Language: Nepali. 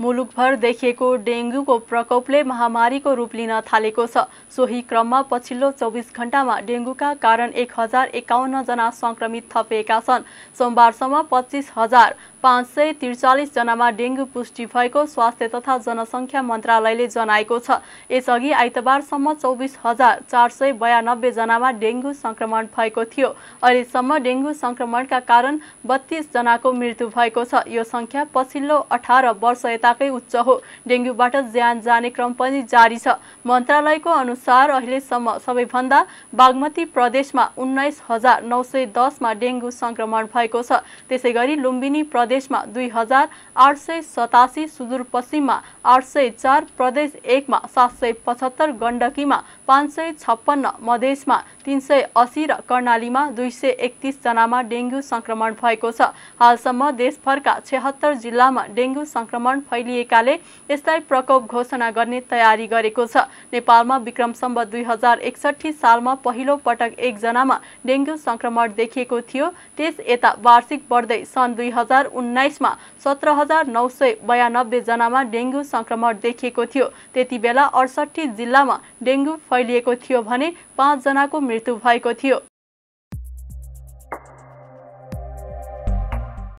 मुलुकभर देखिएको डेङ्गुको प्रकोपले महामारीको रूप लिन थालेको छ सोही क्रममा पछिल्लो चौबिस घण्टामा डेङ्गुका कारण एक हजार एकाउन्नजना सङ्क्रमित थपिएका छन् सोमबारसम्म पच्चिस हजार पाँच सय त्रिचालिसजनामा डेङ्गु पुष्टि भएको स्वास्थ्य तथा जनसङ्ख्या मन्त्रालयले जनाएको छ यसअघि आइतबारसम्म चौबिस हजार चार सय बयानब्बेजनामा डेङ्गु सङ्क्रमण भएको थियो अहिलेसम्म डेङ्गु सङ्क्रमणका कारण बत्तिसजनाको मृत्यु भएको छ यो सङ्ख्या पछिल्लो अठार वर्ष यता साकै उच्च हो डेङ्गुबाट ज्यान जाने क्रम पनि जारी छ मन्त्रालयको अनुसार अहिलेसम्म सबैभन्दा बागमती प्रदेशमा उन्नाइस हजार नौ सय दसमा डेङ्गु सङ्क्रमण भएको छ त्यसै गरी लुम्बिनी प्रदेशमा दुई हजार आठ सय सतासी सुदूरपश्चिममा आठ सय चार प्रदेश एकमा सात सय पचहत्तर गण्डकीमा पाँच सय छप्पन्न मधेसमा तिन सय असी र कर्णालीमा दुई सय एकतिसजनामा डेङ्गु सङ्क्रमण भएको छ हालसम्म देशभरका छ्यात्तर जिल्लामा डेङ्गु सङ्क्रमण फै फैलिएकाले यसलाई प्रकोप घोषणा गर्ने तयारी गरेको छ नेपालमा विक्रम सम्ब दुई हजार एकसठी सालमा पहिलो पटक एकजनामा डेङ्गु संक्रमण देखिएको थियो त्यस यता वार्षिक बढ्दै सन् दुई हजार उन्नाइसमा सत्र हजार नौ सय बयानब्बे जनामा डेङ्गु संक्रमण देखिएको थियो त्यति बेला अडसट्ठी जिल्लामा डेङ्गु फैलिएको थियो भने पाँचजनाको मृत्यु भएको थियो